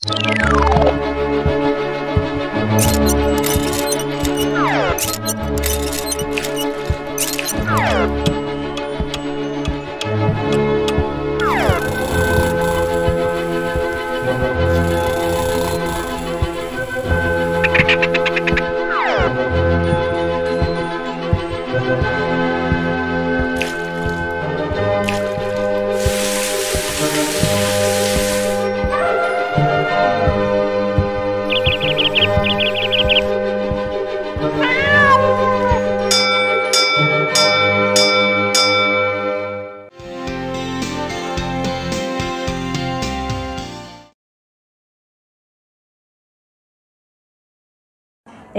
Thank you.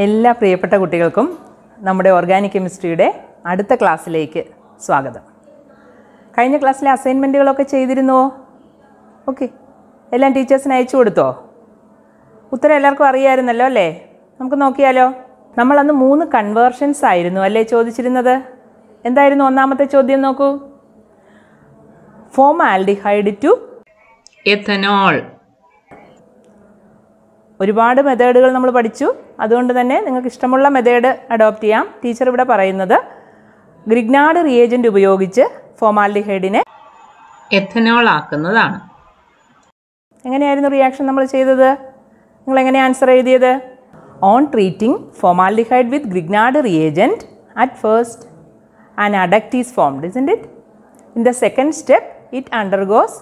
എല്ലാ പ്രിയപ്പെട്ട കുട്ടികൾക്കും നമ്മുടെ ഓർഗാനിക് കെമിസ്ട്രിയുടെ അടുത്ത ക്ലാസ്സിലേക്ക് സ്വാഗതം കഴിഞ്ഞ ക്ലാസ്സിലെ അസൈൻമെൻറ്റുകളൊക്കെ ചെയ്തിരുന്നുവോ ഓക്കെ എല്ലാം ടീച്ചേഴ്സിന് അയച്ചു കൊടുത്തോ ഉത്തരം എല്ലാവർക്കും അറിയാമായിരുന്നല്ലോ അല്ലേ നമുക്ക് നോക്കിയാലോ നമ്മളന്ന് മൂന്ന് കൺവേർഷൻസ് ആയിരുന്നു അല്ലേ ചോദിച്ചിരുന്നത് എന്തായിരുന്നു ഒന്നാമത്തെ ചോദ്യം നോക്കൂ ഫോമാൽഡിഹൈഡ് ടു എഥനോൾ ഒരുപാട് മെത്തേഡുകൾ നമ്മൾ പഠിച്ചു അതുകൊണ്ട് തന്നെ നിങ്ങൾക്ക് ഇഷ്ടമുള്ള മെത്തേഡ് അഡോപ്റ്റ് ചെയ്യാം ടീച്ചർ ഇവിടെ പറയുന്നത് ഗ്രിഗ്നാഡ് റിയേജൻ്റ് ഉപയോഗിച്ച് ഫോമാലിഡിഹൈഡിനെ എഥനോൾ ആക്കുന്നതാണ് എങ്ങനെയായിരുന്നു റിയാക്ഷൻ നമ്മൾ ചെയ്തത് നിങ്ങൾ എങ്ങനെ ആൻസർ എഴുതിയത് on treating formaldehyde with Grignard reagent at first an adduct is formed isn't it in the second step it undergoes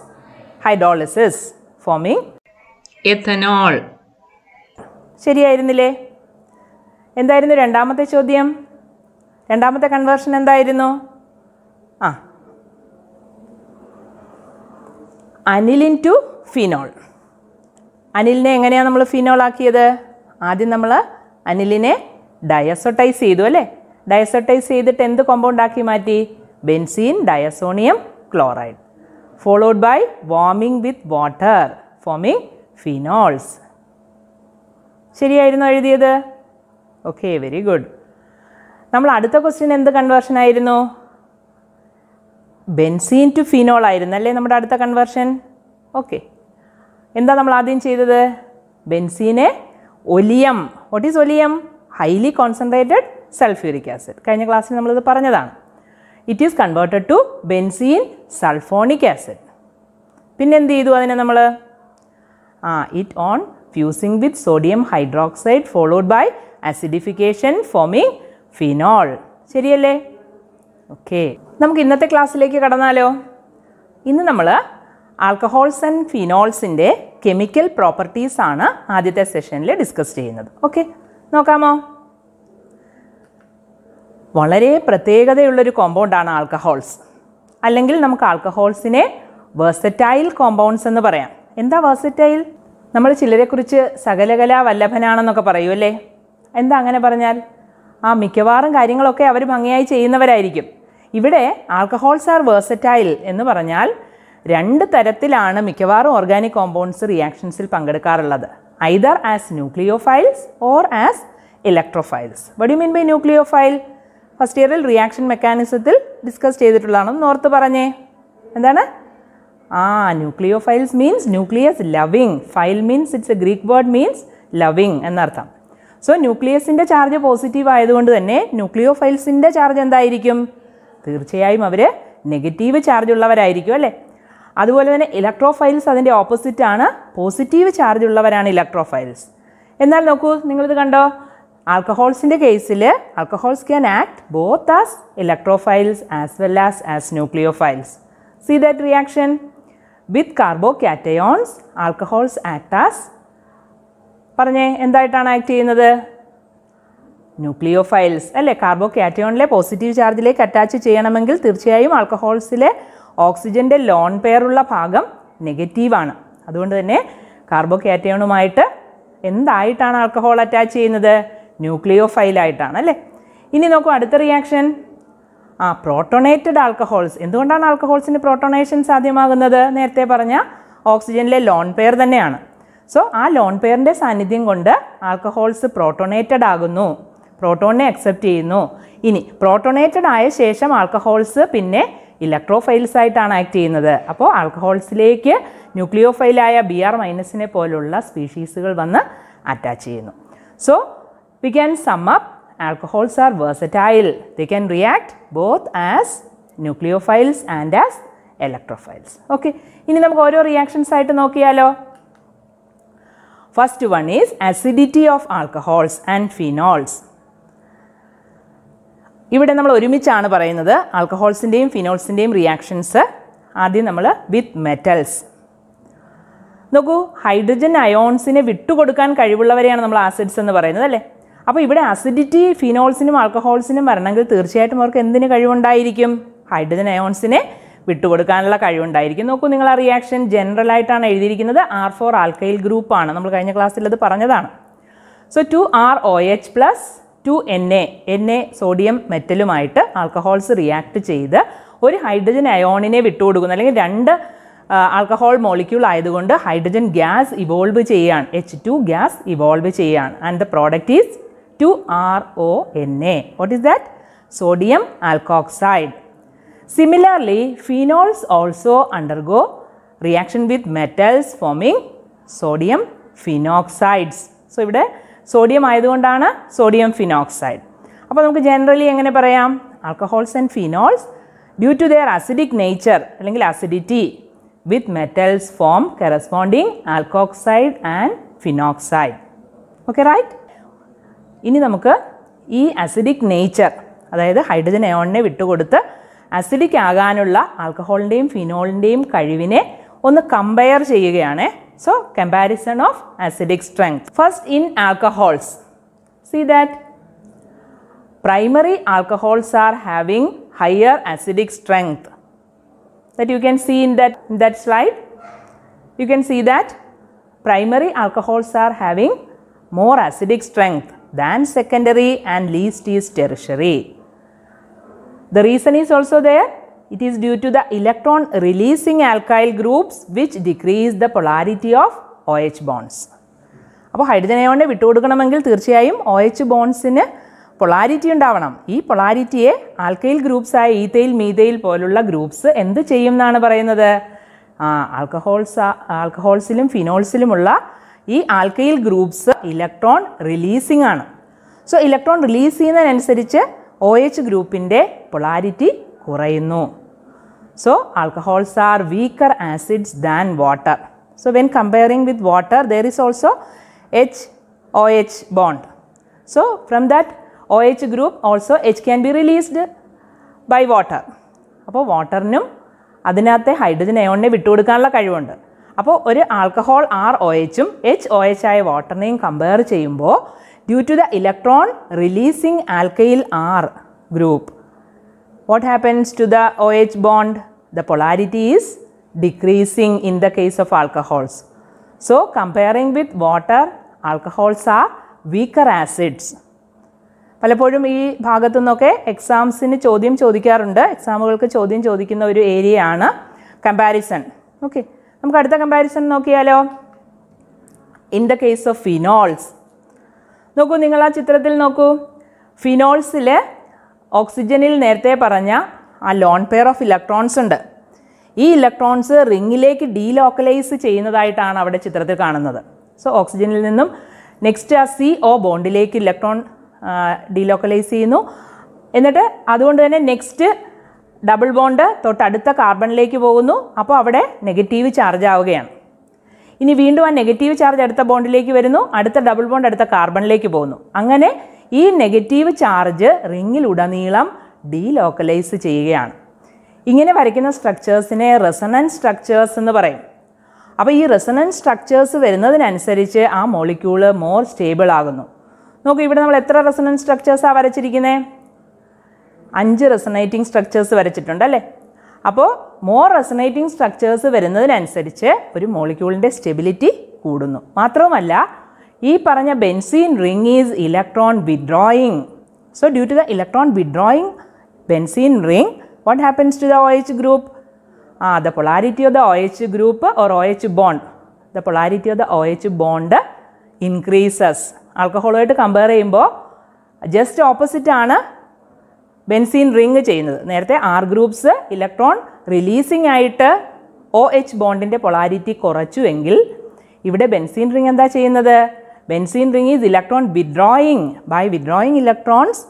hydrolysis forming ethanol ശരിയായിരുന്നില്ലേ എന്തായിരുന്നു രണ്ടാമത്തെ ചോദ്യം രണ്ടാമത്തെ കൺവേർഷൻ എന്തായിരുന്നു ആ അനിലിൻ ടു ഫിനോൾ അനിലിനെ എങ്ങനെയാണ് നമ്മൾ ഫിനോൾ ആക്കിയത് ആദ്യം നമ്മൾ അനിലിനെ ഡയസോട്ടൈസ് ചെയ്തു അല്ലേ ഡയസോട്ടൈസ് ചെയ്തിട്ട് എന്ത് കോമ്പൗണ്ട് ആക്കി മാറ്റി benzene diazonium chloride followed by warming with water forming phenols ശരിയായിരുന്നു എഴുതിയത് ഓക്കെ വെരി ഗുഡ് നമ്മൾ അടുത്ത ക്വസ്റ്റ്യൻ എന്ത് കൺവേർഷൻ ആയിരുന്നു ബെൻസീൻ ടു ഫിനോൾ ആയിരുന്നു അല്ലേ നമ്മുടെ അടുത്ത കൺവേർഷൻ ഓക്കെ എന്താ നമ്മൾ ആദ്യം ചെയ്തത് ബെൻസീനെ oleum what is oleum highly concentrated sulphuric acid കഴിഞ്ഞ ക്ലാസ്സിൽ നമ്മളിത് പറഞ്ഞതാണ് it is converted to benzene sulphonic acid പിന്നെ എന്ത് ചെയ്തു അതിനെ നമ്മൾ ആ it on fusing with sodium hydroxide followed by acidification forming phenol. ശരിയല്ലേ ഓക്കെ നമുക്ക് ഇന്നത്തെ ക്ലാസ്സിലേക്ക് കടന്നാലോ ഇന്ന് നമ്മൾ ആൽക്കഹോൾസ് ആൻഡ് ഫിനോൾസിൻ്റെ കെമിക്കൽ പ്രോപ്പർട്ടീസ് ആണ് ആദ്യത്തെ സെഷനിൽ ഡിസ്കസ് ചെയ്യുന്നത് ഓക്കെ നോക്കാമോ വളരെ പ്രത്യേകതയുള്ളൊരു കോമ്പൗണ്ടാണ് ആൽക്കഹോൾസ് അല്ലെങ്കിൽ നമുക്ക് ആൽക്കഹോൾസിനെ വേഴ്സറ്റൈൽ കോമ്പൗണ്ട്സ് എന്ന് പറയാം എന്താ വേഴ്സറ്റൈൽ നമ്മൾ ചിലരെക്കുറിച്ച് സകലകലാ വല്ലഭനാണെന്നൊക്കെ പറയൂ അല്ലേ എന്താ അങ്ങനെ പറഞ്ഞാൽ ആ മിക്കവാറും കാര്യങ്ങളൊക്കെ അവർ ഭംഗിയായി ചെയ്യുന്നവരായിരിക്കും ഇവിടെ ആൽക്കഹോൾസ് ആർ വേഴ്സറ്റൈൽ എന്ന് പറഞ്ഞാൽ രണ്ട് തരത്തിലാണ് മിക്കവാറും ഓർഗാനിക് കോമ്പൗണ്ട്സ് റിയാക്ഷൻസിൽ പങ്കെടുക്കാറുള്ളത് either as nucleophiles or as electrophiles you mean by nucleophile first ഇയറിൽ റിയാക്ഷൻ മെക്കാനിസത്തിൽ ഡിസ്കസ് ചെയ്തിട്ടുള്ളതാണെന്ന് ഓർത്ത് പറഞ്ഞേ എന്താണ് nucleophiles means nucleus loving phile means it's a Greek word means loving എന്നർത്ഥം സോ ന്യൂക്ലിയസിൻ്റെ ചാർജ് പോസിറ്റീവ് ആയതുകൊണ്ട് തന്നെ ന്യൂക്ലിയോഫൈൽസിൻ്റെ ചാർജ് എന്തായിരിക്കും തീർച്ചയായും അവർ നെഗറ്റീവ് ചാർജ് ഉള്ളവരായിരിക്കും അല്ലേ അതുപോലെ തന്നെ ഇലക്ട്രോഫൈൽസ് അതിൻ്റെ ഓപ്പോസിറ്റാണ് പോസിറ്റീവ് ചാർജ് ഉള്ളവരാണ് ഇലക്ട്രോഫൈൽസ് എന്നാൽ നോക്കൂ നിങ്ങളിത് കണ്ടോ ആൽക്കഹോൾസിൻ്റെ കേസിൽ alcohols can act both as philes as well as as philes see that reaction with cations alcohols act as പറഞ്ഞേ എന്തായിട്ടാണ് ആക്ട് ചെയ്യുന്നത് ന്യൂക്ലിയോഫൈൽസ് അല്ലേ കാർബോ കാറ്റയോണിലെ പോസിറ്റീവ് ചാർജിലേക്ക് അറ്റാച്ച് ചെയ്യണമെങ്കിൽ തീർച്ചയായും ആൽക്കഹോൾസിലെ ഓക്സിജൻ്റെ ലോൺ പെയറുള്ള ഭാഗം നെഗറ്റീവാണ് അതുകൊണ്ട് തന്നെ കാർബോ കാറ്റയോണുമായിട്ട് എന്തായിട്ടാണ് ആൽക്കഹോൾ അറ്റാച്ച് ചെയ്യുന്നത് ന്യൂക്ലിയോഫൈലായിട്ടാണ് അല്ലേ ഇനി നോക്കൂ അടുത്ത റിയാക്ഷൻ ആ പ്രോട്ടോണേറ്റഡ് ആൽക്കഹോൾസ് എന്തുകൊണ്ടാണ് ആൾക്കഹോൾസിന് പ്രോട്ടോണേഷൻ സാധ്യമാകുന്നത് നേരത്തെ പറഞ്ഞ ഓക്സിജനിലെ ലോൺ പെയർ തന്നെയാണ് സോ ആ ലോൺ പെയറിൻ്റെ സാന്നിധ്യം കൊണ്ട് ആൽക്കഹോൾസ് പ്രോട്ടോണേറ്റഡ് ആകുന്നു പ്രോട്ടോണിനെ അക്സെപ്റ്റ് ചെയ്യുന്നു ഇനി പ്രോട്ടോണേറ്റഡ് ആയ ശേഷം ആൽക്കഹോൾസ് പിന്നെ ഇലക്ട്രോഫൈൽസ് ആയിട്ടാണ് ആക്ട് ചെയ്യുന്നത് അപ്പോൾ ആൽക്കഹോൾസിലേക്ക് ന്യൂക്ലിയോഫൈലായ ബി ആർ മൈനസിനെ പോലുള്ള സ്പീഷീസുകൾ വന്ന് അറ്റാച്ച് ചെയ്യുന്നു so we can sum up alcohols are versatile. They can react both as nucleophiles and as electrophiles. Okay ഇനി നമുക്ക് ഓരോ റിയാക്ഷൻസ് ആയിട്ട് നോക്കിയാലോ first one is acidity of alcohols and phenols ഇവിടെ നമ്മൾ ഒരുമിച്ചാണ് പറയുന്നത് ആൽക്കഹോൾസിൻ്റെയും ഫിനോൾസിൻ്റെയും റിയാക്ഷൻസ് ആദ്യം നമ്മൾ വിത്ത് മെറ്റൽസ് നോക്കൂ ഹൈഡ്രജൻ അയോൺസിനെ വിട്ടുകൊടുക്കാൻ കഴിവുള്ളവരെയാണ് നമ്മൾ ആസിഡ്സ് എന്ന് പറയുന്നത് അല്ലേ അപ്പോൾ ഇവിടെ അസിഡിറ്റി ഫിനോൾസിനും ആൽക്കഹോൾസിനും വരണമെങ്കിൽ തീർച്ചയായിട്ടും അവർക്ക് എന്തിന് കഴിവുണ്ടായിരിക്കും ഹൈഡ്രജൻ അയോൺസിനെ വിട്ടുകൊടുക്കാനുള്ള കഴിവുണ്ടായിരിക്കും നോക്കൂ നിങ്ങൾ ആ റിയാക്ഷൻ ജനറൽ ആയിട്ടാണ് എഴുതിയിരിക്കുന്നത് ആർ ഫോർ ആൽക്കൈൽ ഗ്രൂപ്പാണ് നമ്മൾ കഴിഞ്ഞ ക്ലാസ്സിൽ അത് പറഞ്ഞതാണ് so two R O H plus two N A N A sodium മെറ്റലുമായിട്ട് ആൽക്കഹോൾസ് റിയാക്ട് ചെയ്ത് ഒരു ഹൈഡ്രജൻ അയോണിനെ വിട്ടുകൊടുക്കുന്നു അല്ലെങ്കിൽ രണ്ട് ആൽക്കഹോൾ മോളിക്യൂൾ ആയതുകൊണ്ട് ഹൈഡ്രജൻ ഗ്യാസ് ഇവോൾവ് ചെയ്യുകയാണ് എച്ച് ടു ഗ്യാസ് ഇവോൾവ് ചെയ്യുകയാണ് and the product is two R O N A what is that sodium alkoxide. Similarly, phenols also undergo reaction with metals forming sodium phenoxides so ഇവിടെ sodium ആയതുകൊണ്ടാണ് sodium phenoxide അപ്പോൾ നമുക്ക് generally എങ്ങനെ പറയാം alcohols and phenols due to their acidic nature അല്ലെങ്കിൽ acidity with metals form corresponding alkoxide and phenoxide okay right ഇനി നമുക്ക് ഈ അസിഡിക് നേച്ചർ അതായത് ഹൈഡ്രജൻ എയോണിനെ വിട്ടുകൊടുത്ത് അസിഡിക് ആകാനുള്ള ആൽക്കഹോളിൻ്റെയും ഫിനോളിൻ്റെയും കഴിവിനെ ഒന്ന് കമ്പയർ ചെയ്യുകയാണ് so comparison of acidic strength first in alcohols see that primary alcohols are having higher acidic strength that you can see in that in that slide you can see that primary alcohols are having more acidic strength than secondary and least is tertiary the reason is also also it is due to the electron releasing releasing groups which decrease the polarity of O H bonds അപ്പോൾ hydrogen അയോണിനെ വിട്ടുകൊടുക്കണമെങ്കിൽ തീർച്ചയായും O H ബോൺസിന് polarity ഉണ്ടാവണം ഈ പൊളാരിറ്റിയെ alkyl ഗ്രൂപ്പ്സായ ഈത്തയിൽ മീതയിൽ പോലുള്ള groups എന്ത് ചെയ്യും എന്നാണ് പറയുന്നത് ആൽക്കഹോൾസ് ആൽക്കഹോൾസിലും ഫിനോൾസിലുമുള്ള ഈ ആൽക്കയിൽ ഗ്രൂപ്പ്സ് ഇലക്ട്രോൺ റിലീസിംഗ് ആണ് സോ ഇലക്ട്രോൺ റിലീസ് ചെയ്യുന്നതിനനുസരിച്ച് ഒ എച്ച് ഗ്രൂപ്പിൻ്റെ പൊളാരിറ്റി കുറയുന്നു so alcohols are weaker acids than water so when comparing with water there is also H O H bond so from that O H group also H can be released by water അപ്പോൾ വാട്ടറിനും അതിനകത്തെ hydrogen എയോണിനെ വിട്ടുകൊടുക്കാനുള്ള കഴിവുണ്ട് അപ്പോൾ ഒരു alcohol R O എച്ചും H O H ആയ വാട്ടറിനെയും കമ്പയർ ചെയ്യുമ്പോൾ due to the electron releasing alkyl R group what happens to the O H bond the polarity is decreasing in the case of alcohols so comparing with water alcohols are weaker acids പലപ്പോഴും ഈ ഭാഗത്തു നിന്നൊക്കെ എക്സാംസിന് ചോദ്യം ചോദിക്കാറുണ്ട് എക്സാമുകൾക്ക് ചോദ്യം ചോദിക്കുന്ന ഒരു ഏരിയയാണ് കമ്പാരിസൺ ഓക്കെ നമുക്ക് അടുത്ത കമ്പാരിസൺ നോക്കിയാലോ in the case of phenols നോക്കൂ നിങ്ങൾ ആ ചിത്രത്തിൽ നോക്കൂ ഫിനോൾസിൽ ഓക്സിജനിൽ നേരത്തെ പറഞ്ഞ ആ ലോൺ പെയർ ഓഫ് ഇലക്ട്രോൺസ് ഉണ്ട് ഈ ഇലക്ട്രോൺസ് റിങ്ങിലേക്ക് ഡീലോക്കലൈസ് ചെയ്യുന്നതായിട്ടാണ് അവിടെ ചിത്രത്തിൽ കാണുന്നത് സോ ഓക്സിജനിൽ നിന്നും നെക്സ്റ്റ് ആ സി ഒ ബോണ്ടിലേക്ക് ഇലക്ട്രോൺ ഡീലോക്കലൈസ് ചെയ്യുന്നു എന്നിട്ട് അതുകൊണ്ട് തന്നെ നെക്സ്റ്റ് ഡബിൾ ബോണ്ട് തൊട്ടടുത്ത കാർബണിലേക്ക് പോകുന്നു അപ്പോൾ അവിടെ നെഗറ്റീവ് ചാർജ് ആവുകയാണ് ഇനി വീണ്ടും ആ നെഗറ്റീവ് ചാർജ് അടുത്ത ബോണ്ടിലേക്ക് വരുന്നു അടുത്ത ഡബിൾ ബോണ്ട് അടുത്ത കാർബണിലേക്ക് പോകുന്നു അങ്ങനെ ഈ നെഗറ്റീവ് ചാർജ് റിങ്ങിലുടനീളം ഡീലോക്കലൈസ് ചെയ്യുകയാണ് ഇങ്ങനെ വരയ്ക്കുന്ന സ്ട്രക്ചേഴ്സിനെ റെസണൻസ് സ്ട്രക്ചേഴ്സ് എന്ന് പറയും അപ്പോൾ ഈ റെസണൻസ് സ്ട്രക്ചേഴ്സ് വരുന്നതിനനുസരിച്ച് ആ മോളിക്യൂള് മോർ സ്റ്റേബിൾ ആകുന്നു നോക്കൂ ഇവിടെ നമ്മൾ എത്ര റെസണൻസ് സ്ട്രക്ചേഴ്സാണ് വരച്ചിരിക്കുന്നത് അഞ്ച് റെസനേറ്റിംഗ് സ്ട്രക്ചേഴ്സ് വരച്ചിട്ടുണ്ട് അല്ലേ അപ്പോൾ മോർ റെസനേറ്റിംഗ് സ്ട്രക്ചേഴ്സ് വരുന്നതിനനുസരിച്ച് ഒരു മോളിക്യൂളിൻ്റെ സ്റ്റെബിലിറ്റി കൂടുന്നു മാത്രവുമല്ല ഈ പറഞ്ഞ benzene ring is electron withdrawing so due to the electron withdrawing benzene ring what happens to the O H group ah the polarity of the O H group or O H bond the polarity of the O H bond increases ആൾക്കഹോളുമായിട്ട് compare ചെയ്യുമ്പോൾ just opposite ആണ് benzene ring chain. R groups electron releasing OH bond in the polarity korachu angle. benzene ring and the benzene ring is electron withdrawing by withdrawing electrons.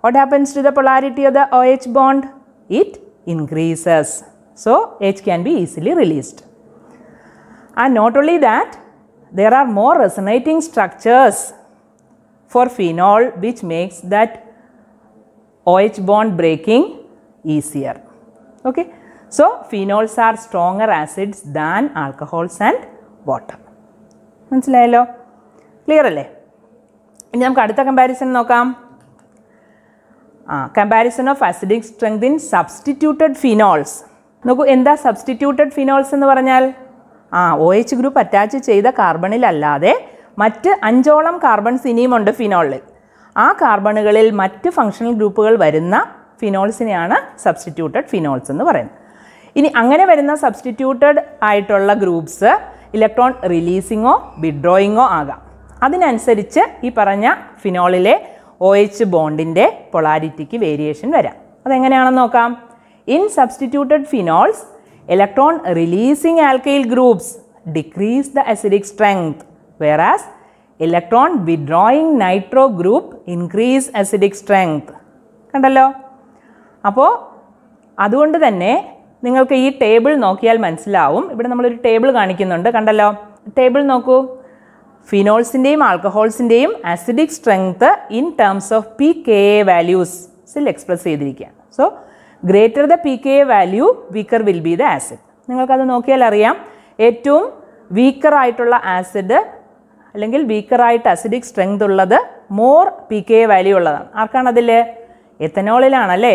What happens to the polarity of the OH bond? It increases. So H can be easily released. And not only that, there are more resonating structures for phenol which makes that OH bond breaking easier. Okay. So, phenols are stronger acids than alcohols and water. മനസ്സിലായല്ലോ clear അല്ലേ ഇനി നമുക്ക് അടുത്ത comparison നോക്കാം ആ comparison of acidic strength in substituted phenols നോക്കൂ എന്താ substituted phenols എന്ന് പറഞ്ഞാൽ ആ ഒ എച്ച് ഗ്രൂപ്പ് അറ്റാച്ച് ചെയ്ത കാർബണിലല്ലാതെ മറ്റ് അഞ്ചോളം കാർബൺസ് ഇനിയുമുണ്ട് ഫിനോളിൽ ആ കാർബണുകളിൽ മറ്റ് ഫങ്ഷണൽ ഗ്രൂപ്പുകൾ വരുന്ന ഫിനോൾസിനെയാണ് സബ്സ്റ്റിറ്റ്യൂട്ടഡ് ഫിനോൾസ് എന്ന് പറയുന്നത് ഇനി അങ്ങനെ വരുന്ന സബ്സ്റ്റിറ്റ്യൂട്ടഡ് ആയിട്ടുള്ള ഗ്രൂപ്പ്സ് ഇലക്ട്രോൺ റിലീസിങ്ങോ വിഡ്രോയിങ്ങോ ആകാം അതിനനുസരിച്ച് ഈ പറഞ്ഞ ഫിനോളിലെ ഒ എച്ച് ബോണ്ടിൻ്റെ പൊളാരിറ്റിക്ക് വേരിയേഷൻ വരാം അതെങ്ങനെയാണെന്ന് നോക്കാം in substituted phenols electron releasing alkyl groups decrease the acidic strength whereas electron withdrawing nitro group increase acidic strength കണ്ടല്ലോ അപ്പോൾ അതുകൊണ്ട് തന്നെ നിങ്ങൾക്ക് ഈ ടേബിൾ നോക്കിയാൽ മനസ്സിലാവും ഇവിടെ നമ്മളൊരു ടേബിൾ കാണിക്കുന്നുണ്ട് കണ്ടല്ലോ ടേബിൾ നോക്കൂ ഫിനോൾസിൻ്റെയും ആൾക്കഹോൾസിൻ്റെയും acidic strength in terms of P K A വാല്യൂസിൽ എക്സ്പ്രസ് ചെയ്തിരിക്കുകയാണ് so greater the P K A value weaker will be the acid നിങ്ങൾക്കത് നോക്കിയാൽ അറിയാം ഏറ്റവും വീക്കറായിട്ടുള്ള ആസിഡ് അല്ലെങ്കിൽ വീക്കറായിട്ട് അസിഡിക് സ്ട്രെങ്ത് ഉള്ളത് മോർ പി കെ വാല്യൂ ഉള്ളതാണ് ആർക്കാണ് അതിൽ എത്തനോളിലാണല്ലേ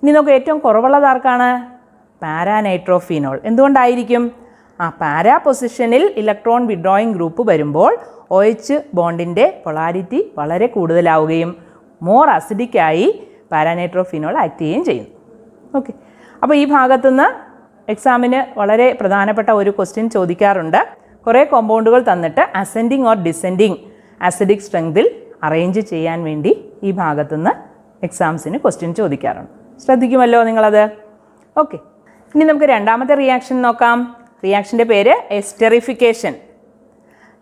ഇനി നമുക്ക് ഏറ്റവും കുറവുള്ളത് ആർക്കാണ് പാരാനൈട്രോഫീനോൾ എന്തുകൊണ്ടായിരിക്കും ആ പാരാ പൊസിഷനിൽ ഇലക്ട്രോൺ വിഡ്രോയിങ് ഗ്രൂപ്പ് വരുമ്പോൾ ഒ എച്ച് ബോണ്ടിൻ്റെ പൊളാരിറ്റി വളരെ കൂടുതലാവുകയും മോർ അസിഡിക്കായി പാരാനൈട്രോഫീനോൾ ആക്ട് ചെയ്യുകയും ചെയ്യും ഓക്കെ അപ്പോൾ ഈ ഭാഗത്തുനിന്ന് എക്സാമിന് വളരെ പ്രധാനപ്പെട്ട ഒരു ക്വസ്റ്റ്യൻ ചോദിക്കാറുണ്ട് കുറേ കോമ്പൗണ്ടുകൾ തന്നിട്ട് അസെൻഡിങ് ഓർ ഡിസെൻഡിങ് അസിഡിക് സ്ട്രെങ്തിൽ അറേഞ്ച് ചെയ്യാൻ വേണ്ടി ഈ ഭാഗത്തുനിന്ന് എക്സാംസിന് ക്വസ്റ്റ്യൻ ചോദിക്കാറുണ്ട് ശ്രദ്ധിക്കുമല്ലോ നിങ്ങളത് ഓക്കെ ഇനി നമുക്ക് രണ്ടാമത്തെ റിയാക്ഷൻ നോക്കാം റിയാക്ഷൻ്റെ പേര് എസ്റ്ററിഫിക്കേഷൻ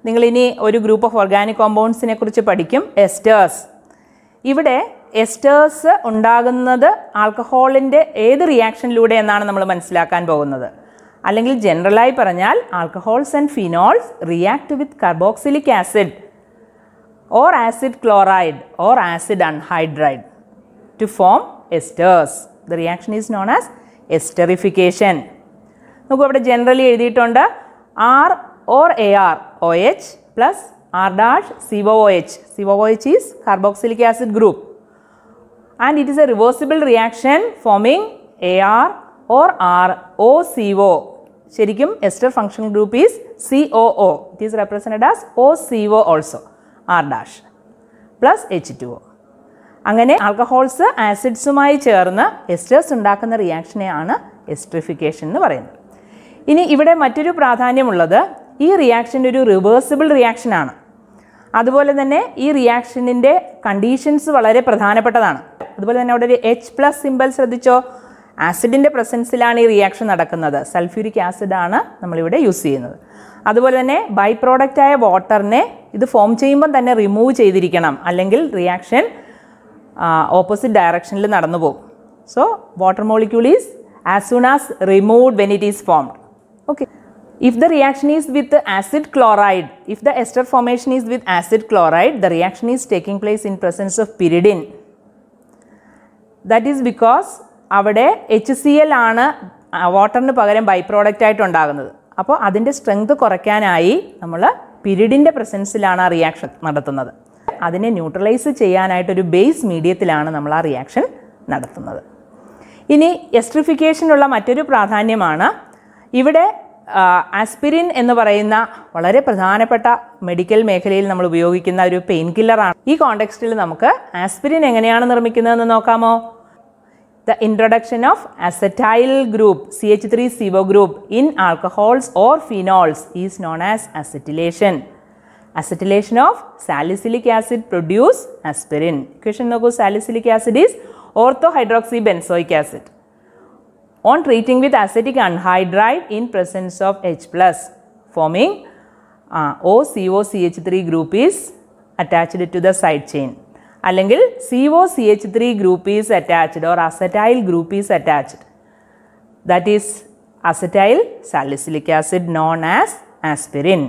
നിങ്ങളിനി ഒരു ഗ്രൂപ്പ് ഓഫ് ഓർഗാനിക് കോമ്പൗണ്ട്സിനെ കുറിച്ച് പഠിക്കും എസ്റ്റേഴ്സ് ഇവിടെ എസ്റ്റേഴ്സ് ഉണ്ടാകുന്നത് ആൽക്കഹോളിൻ്റെ ഏത് റിയാക്ഷനിലൂടെ എന്നാണ് നമ്മൾ മനസ്സിലാക്കാൻ പോകുന്നത് അല്ലെങ്കിൽ ജനറലായി പറഞ്ഞാൽ alcohols and phenols react with carboxylic acid or acid chloride or acid anhydride to form esters the reaction is known as esterification നമുക്ക് അവിടെ ജനറലി എഴുതിയിട്ടുണ്ട് R or a R O H plus R dash C O H C O H is carboxylic acid group and it is a reversible reaction forming a R C ROCO ശരിക്കും ester function group is C O O it is represented as O C O also R dash plus H two O അങ്ങനെ alcohols ആസിഡ്സുമായി ചേർന്ന് esters ഉണ്ടാക്കുന്ന റിയാക്ഷനെയാണ് esterification എന്ന് പറയുന്നത് ഇനി ഇവിടെ മറ്റൊരു പ്രാധാന്യമുള്ളത് ഈ റിയാക്ഷൻ ഒരു റിവേഴ്സിബിൾ റിയാക്ഷനാണ് അതുപോലെ തന്നെ ഈ റിയാക്ഷനിൻ്റെ കണ്ടീഷൻസ് വളരെ പ്രധാനപ്പെട്ടതാണ് അതുപോലെ തന്നെ അവിടെ ഒരു എച്ച് പ്ലസ് സിമ്പൽ ശ്രദ്ധിച്ചോ ആസിഡിൻ്റെ പ്രസൻസിലാണ് ഈ റിയാക്ഷൻ നടക്കുന്നത് സൾഫ്യൂരിക് ആസിഡാണ് നമ്മളിവിടെ യൂസ് ചെയ്യുന്നത് അതുപോലെ തന്നെ ബൈ പ്രോഡക്റ്റായ വാട്ടറിനെ ഇത് ഫോം ചെയ്യുമ്പം തന്നെ റിമൂവ് ചെയ്തിരിക്കണം അല്ലെങ്കിൽ റിയാക്ഷൻ ഓപ്പോസിറ്റ് ഡയറക്ഷനിൽ നടന്നു പോകും so water molecule is as soon as removed when it is formed okay if the reaction is with acid chloride if the ester formation is with acid chloride the reaction is taking place in presence of pyridine that is because അവിടെ H C L ആണ് വാട്ടറിന് പകരം by product ആയിട്ട് ഉണ്ടാകുന്നത് അപ്പോൾ അതിൻ്റെ strength കുറയ്ക്കാനായി നമ്മൾ പിരിഡിൻ്റെ പ്രസൻസിലാണ് ആ റിയാക്ഷൻ നടത്തുന്നത് അതിനെ ന്യൂട്രലൈസ് ചെയ്യാനായിട്ടൊരു ബേസ് മീഡിയത്തിലാണ് നമ്മൾ ആ റിയാക്ഷൻ നടത്തുന്നത് ഇനി എസ്ട്രിഫിക്കേഷനുള്ള മറ്റൊരു പ്രാധാന്യമാണ് ഇവിടെ ആസ്പിരിൻ എന്ന് പറയുന്ന വളരെ പ്രധാനപ്പെട്ട മെഡിക്കൽ മേഖലയിൽ നമ്മൾ ഉപയോഗിക്കുന്ന ഒരു പെയിൻ കില്ലറാണ് ഈ കോണ്ടെക്സ്റ്റിൽ നമുക്ക് ആസ്പിരിൻ എങ്ങനെയാണ് നിർമ്മിക്കുന്നതെന്ന് നോക്കാമോ the introduction of acetyl group CH3CO group in alcohols or phenols is known as acetylation. Acetylation of salicylic acid produce aspirin. Question no salicylic acid is orthohydroxybenzoic acid. On treating with acetic anhydride in presence of H plus forming uh, OCOCH3 group is attached to the side chain. അല്ലെങ്കിൽ C O C H three group is attached or acetyl group is attached that is acetyl salicylic acid known as aspirin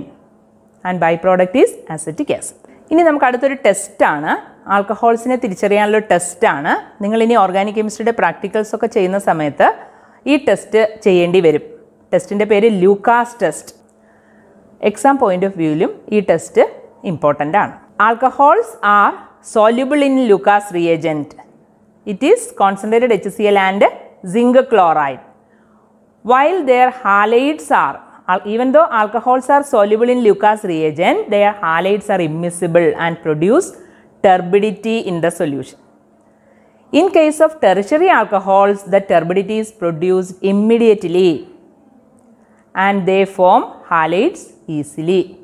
and by product is acetic acid ഇനി നമുക്ക് അടുത്തൊരു ടെസ്റ്റാണ് ആൽക്കഹോൾസിനെ തിരിച്ചറിയാനുള്ള ടെസ്റ്റാണ് നിങ്ങളിനി organic കെമിസ്ട്രിയുടെ practicals ഒക്കെ ചെയ്യുന്ന സമയത്ത് ഈ ടെസ്റ്റ് ചെയ്യേണ്ടി വരും ടെസ്റ്റിൻ്റെ പേര് Lucas test exam point of വ്യൂവിലും ഈ ടെസ്റ്റ് ഇമ്പോർട്ടൻ്റ് ആണ് alcohols are soluble in Lucas reagent. It is concentrated HCl and zinc chloride. While their halides are, even though alcohols are soluble in Lucas reagent, their halides are immiscible and produce turbidity in the solution. In case of tertiary alcohols, the turbidity is produced immediately and they form halides easily.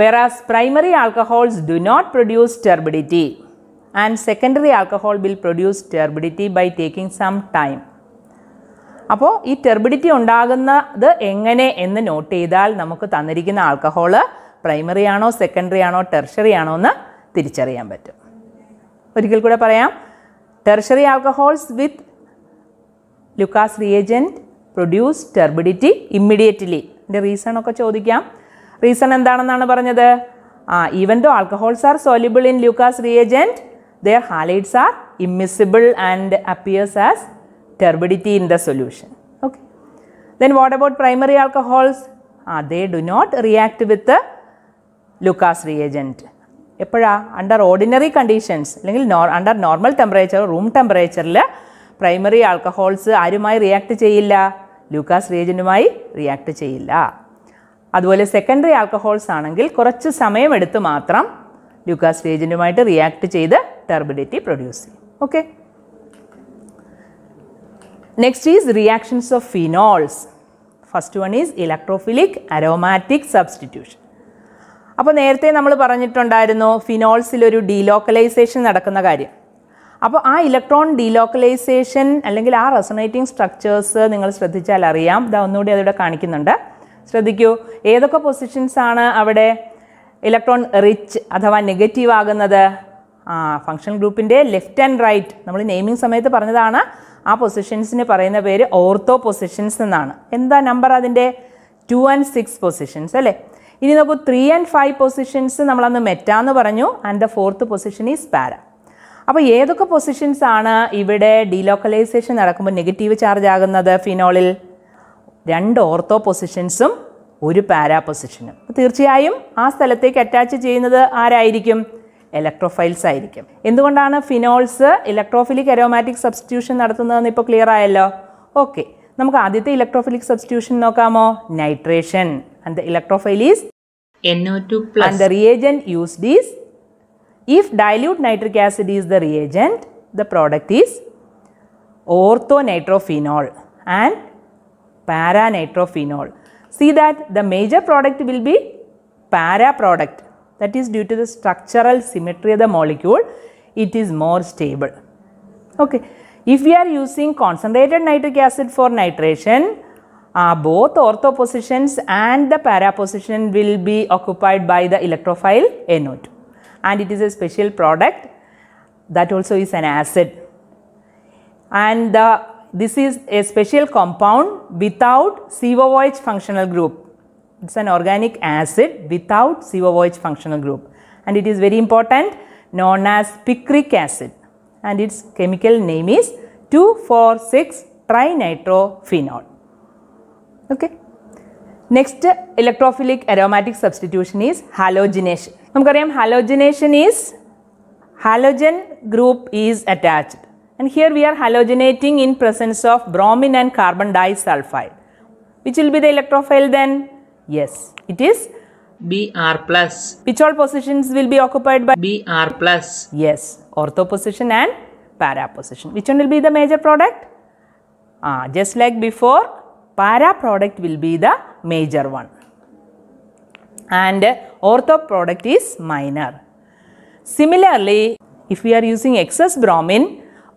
whereas primary alcohols do not produce turbidity and secondary alcohol will produce turbidity by taking some time. അപ്പോൾ ഈ turbidity ഉണ്ടാകുന്നത് എങ്ങനെ എന്ന് not ചെയ്താൽ നമുക്ക് തന്നിരിക്കുന്ന alcohol primary ആണോ secondary ആണോ ടെർഷറി ആണോ എന്ന് തിരിച്ചറിയാൻ പറ്റും ഒരിക്കൽ കൂടെ പറയാം tertiary alcohols with Lucas reagent produce turbidity immediately reason ഒക്കെ ചോദിക്കാം റീസൺ എന്താണെന്നാണ് പറഞ്ഞത് ആ even though alcohols are soluble in Lucas reagent their halides are immiscible and appears as turbidity in the solution okay then what about primary alcohols ah they do not react with Lucas reagent എപ്പോഴാണ് under ordinary conditions അല്ലെങ്കിൽ no under normal temperature room ടെമ്പറേച്ചറിൽ primary alcohols ആരുമായി react ചെയ്യില്ല Lucas റിയേജൻറ്റുമായി react ചെയ്യില്ല അതുപോലെ secondary alcohols ആണെങ്കിൽ കുറച്ച് സമയമെടുത്ത് മാത്രം ലുക്കാസ് ഏജൻറ്റുമായിട്ട് റിയാക്ട് ചെയ്ത് ടർബിഡിറ്റി പ്രൊഡ്യൂസ് ചെയ്യും okay next is reactions of phenols first one is electrophilic aromatic substitution അപ്പോൾ നേരത്തെ നമ്മൾ പറഞ്ഞിട്ടുണ്ടായിരുന്നു ഫിനോൾസിലൊരു ഡീലോക്കലൈസേഷൻ നടക്കുന്ന കാര്യം അപ്പോൾ ആ ഇലക്ട്രോൺ ഡീലോക്കലൈസേഷൻ അല്ലെങ്കിൽ ആ റെസണേറ്റിംഗ് സ്ട്രക്ചേഴ്സ് നിങ്ങൾ ശ്രദ്ധിച്ചാൽ അറിയാം ഇതാ ഒന്നുകൂടി അതിവിടെ കാണിക്കുന്നുണ്ട് ശ്രദ്ധിക്കൂ ഏതൊക്കെ പൊസിഷൻസ് ആണ് അവിടെ ഇലക്ട്രോൺ റിച്ച് അഥവാ നെഗറ്റീവ് ആകുന്നത് ആ ഫങ്ഷൻ ഗ്രൂപ്പിൻ്റെ ലെഫ്റ്റ് ആൻഡ് റൈറ്റ് നമ്മൾ നെയിമിംഗ് സമയത്ത് പറഞ്ഞതാണ് ആ പൊസിഷൻസിന് പറയുന്ന പേര് ഓർത്തോ പൊസിഷൻസ് എന്നാണ് എന്താ നമ്പർ അതിൻ്റെ ടു ആൻഡ് സിക്സ് പൊസിഷൻസ് അല്ലേ ഇനി നോക്കൂ ത്രീ ആൻഡ് ഫൈവ് പൊസിഷൻസ് നമ്മളന്ന് മെറ്റാന്ന് പറഞ്ഞു and the fourth position is para അപ്പോൾ ഏതൊക്കെ പൊസിഷൻസ് ആണ് ഇവിടെ ഡീലോക്കലൈസേഷൻ നടക്കുമ്പോൾ നെഗറ്റീവ് ചാർജ് ആകുന്നത് ഫിനോളിൽ രണ്ട് ഓർത്തോ പൊസിഷൻസും ഒരു പാരാ പൊസിഷനും തീർച്ചയായും ആ സ്ഥലത്തേക്ക് അറ്റാച്ച് ചെയ്യുന്നത് ആരായിരിക്കും ഇലക്ട്രോഫൈൽസ് ആയിരിക്കും എന്തുകൊണ്ടാണ് ഫിനോൾസ് ഇലക്ട്രോഫിലിക് അരോമാറ്റിക് സബ്സ്റ്റിറ്റ്യൂഷൻ നടത്തുന്നതെന്ന് ഇപ്പോൾ ക്ലിയർ ആയല്ലോ ഓക്കെ നമുക്ക് ആദ്യത്തെ ഇലക്ട്രോഫിലിക് സബ്സ്റ്റിറ്റ്യൂഷൻ നോക്കാമോ nitration and the electrophile is NO2 plus. And the reagent used is, if dilute nitric acid the the reagent, the product is orthonitrophenol and paranitrophenol. See that the major product will be para product that is due to the structural symmetry of the molecule it is more stable. Okay. If we are using concentrated nitric acid for nitration uh, both ortho positions and the para position will be occupied by the electrophile NO2 and it is a special product that also is an acid and the this is a special compound without COOH functional group. It's an organic acid without COOH functional group and it is very important known as picric acid and its chemical name is 2,4,6 trinitrophenol. Okay. Next electrophilic aromatic substitution is halogenation. നമുക്കറിയാം halogenation is halogen group is attached and here we are halogenating in presence of bromine and carbon disulfide. Which will be the electrophile then? Yes, it is Br plus. Which all positions will be occupied by Br plus. Yes, ortho position and para position. Which one will be the major product? Ah, just like before, para product will be the major one. And ortho product is minor. Similarly, if we are using excess bromine,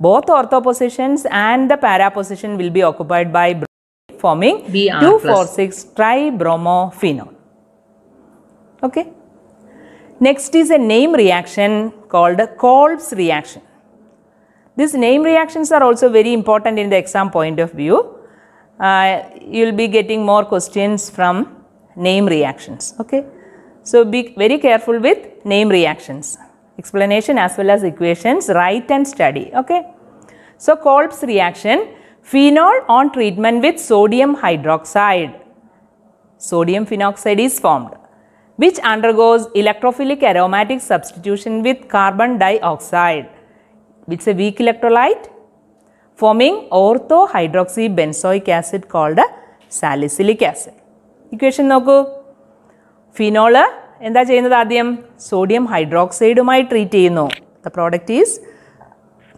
both ortho positions and the para position will be occupied by forming 246 tribromophenol. Okay. Next is a name reaction called Kolb's reaction. These name reactions are also very important in the exam point of view. Uh, you will be getting more questions from name reactions. Okay. So, be very careful with name reactions, explanation as well as equations, write and study. Okay. So Kolb's reaction phenol on treatment with sodium hydroxide. Sodium phenoxide is formed which undergoes electrophilic aromatic substitution with carbon dioxide which is a weak electrolyte forming orthohydroxy benzoic acid called salicylic acid. Equation നോക്കൂ phenol എന്താ ചെയ്യുന്നത് ആദ്യം sodium ഹൈഡ്രോക്സൈഡുമായി treat ചെയ്യുന്നു the product is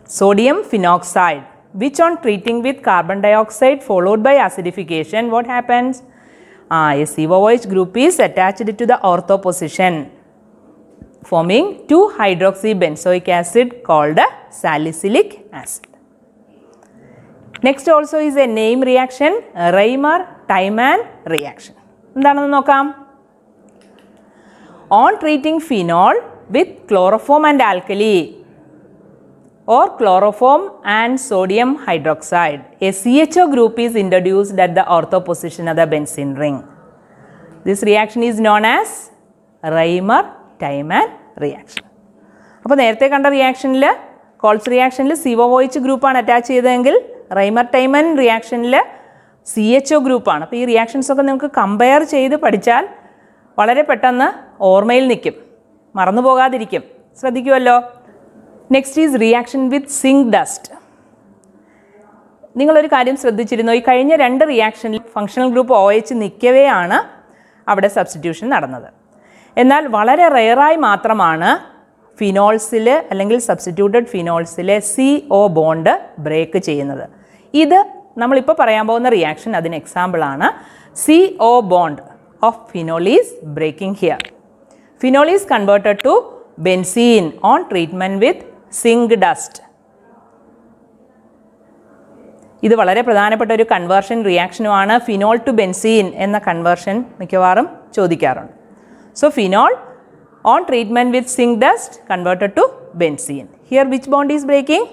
sodium phenoxide which on treating with carbon dioxide followed by acidification what happens? Ah, a COOH group is attached to the ortho position forming 2 hydroxybenzoic acid called salicylic acid. Next also is a name reaction, reimer Tiemann reaction. On treating phenol with chloroform and alkali or chloroform and sodium hydroxide. A group is is introduced at the ortho of the benzene ring this This reaction is known as Reimer-Tiemann reaction. അപ്പോൾ നേരത്തെ കണ്ട റിയാക്ഷനിൽ Kolbe's റിയാക്ഷനിൽ സിവോ group ഗ്രൂപ്പാണ് attach ചെയ്തതെങ്കിൽ Reimer Tiemann റിയാക്ഷനിൽ C H O ഗ്രൂപ്പാണ് അപ്പോൾ ഈ റിയാക്ഷൻസ് ഒക്കെ നിങ്ങൾക്ക് കമ്പയർ ചെയ്ത് പഠിച്ചാൽ വളരെ പെട്ടെന്ന് ഓർമ്മയിൽ നിൽക്കും മറന്നു പോകാതിരിക്കും ശ്രദ്ധിക്കുമല്ലോ next is reaction with zinc dust നിങ്ങളൊരു കാര്യം ശ്രദ്ധിച്ചിരുന്നു ഈ കഴിഞ്ഞ രണ്ട് റിയാക്ഷനിൽ ഫങ്ഷണൽ ഗ്രൂപ്പ് ഒ എച്ച് ആണ് അവിടെ സബ്സ്റ്റിറ്റ്യൂഷൻ നടന്നത് എന്നാൽ വളരെ റെയറായി മാത്രമാണ് ഫിനോൾസിൽ അല്ലെങ്കിൽ സബ്സ്റ്റിറ്റ്യൂട്ടഡ് ഫിനോൾസിലെ സി ഒ ബോണ്ട് ബ്രേക്ക് ചെയ്യുന്നത് ഇത് നമ്മളിപ്പോൾ പറയാൻ പോകുന്ന റിയാക്ഷൻ അതിന് എക്സാമ്പിളാണ് C O bond of phenol is breaking here phenol is converted to benzene on treatment with zinc dust ഇത് വളരെ പ്രധാനപ്പെട്ട ഒരു കൺവേർഷൻ റിയാക്ഷനുമാണ് ഫിനോൾ ടു ബെൻസീൻ എന്ന കൺവേർഷൻ മിക്കവാറും ചോദിക്കാറുണ്ട് so phenol on treatment with zinc dust converted to benzene here which bond is breaking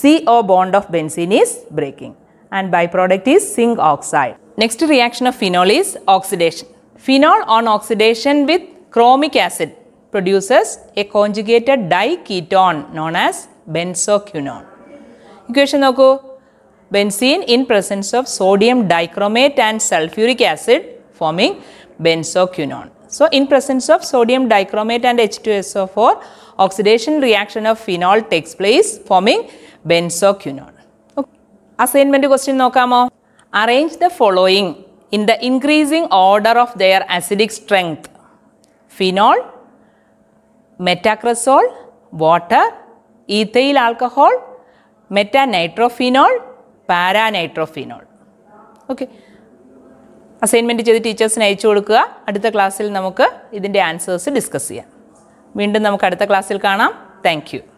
C O bond of benzene is breaking and by product is zinc oxide next reaction of phenol is oxidation phenol on oxidation with chromic acid produces a conjugated diketone known as benzoquinone. Equation നോക്കൂ benzene in presence of sodium dichromate and sulfuric acid forming benzoquinone. So, in presence of sodium dichromate and H2SO4, oxidation reaction of phenol takes place forming benzoquinone. Okay. Assignment question no. നോക്കാമോ Arrange the following in the increasing order of their acidic strength. Phenol, metacresol water ethyl alcohol metanitrophenol paranitrophenol okay assignment ചെയ്ത് ടീച്ചേഴ്സിന് അയച്ചു കൊടുക്കുക അടുത്ത ക്ലാസ്സിൽ നമുക്ക് ഇതിൻ്റെ answers discuss ചെയ്യാം വീണ്ടും നമുക്ക് അടുത്ത ക്ലാസ്സിൽ കാണാം താങ്ക്